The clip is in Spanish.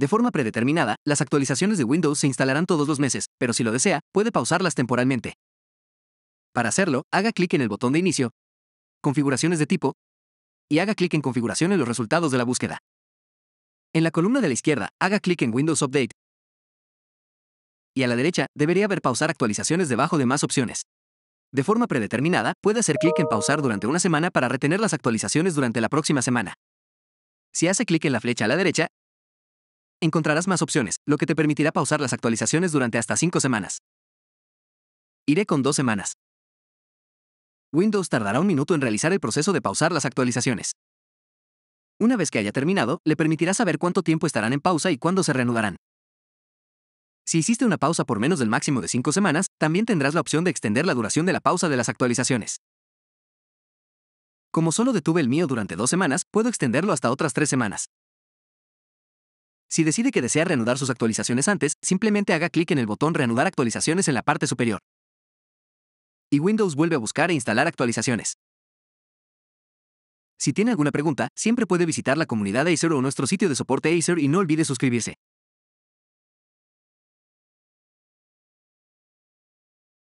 De forma predeterminada, las actualizaciones de Windows se instalarán todos los meses, pero si lo desea, puede pausarlas temporalmente. Para hacerlo, haga clic en el botón de inicio, configuraciones de tipo, y haga clic en configuración en los resultados de la búsqueda. En la columna de la izquierda, haga clic en Windows Update. Y a la derecha, debería ver pausar actualizaciones debajo de más opciones. De forma predeterminada, puede hacer clic en pausar durante una semana para retener las actualizaciones durante la próxima semana. Si hace clic en la flecha a la derecha, encontrarás más opciones, lo que te permitirá pausar las actualizaciones durante hasta 5 semanas. Iré con 2 semanas. Windows tardará un minuto en realizar el proceso de pausar las actualizaciones. Una vez que haya terminado, le permitirá saber cuánto tiempo estarán en pausa y cuándo se reanudarán. Si hiciste una pausa por menos del máximo de 5 semanas, también tendrás la opción de extender la duración de la pausa de las actualizaciones. Como solo detuve el mío durante dos semanas, puedo extenderlo hasta otras tres semanas. Si decide que desea reanudar sus actualizaciones antes, simplemente haga clic en el botón Reanudar actualizaciones en la parte superior. Y Windows vuelve a buscar e instalar actualizaciones. Si tiene alguna pregunta, siempre puede visitar la comunidad Acer o nuestro sitio de soporte Acer y no olvide suscribirse.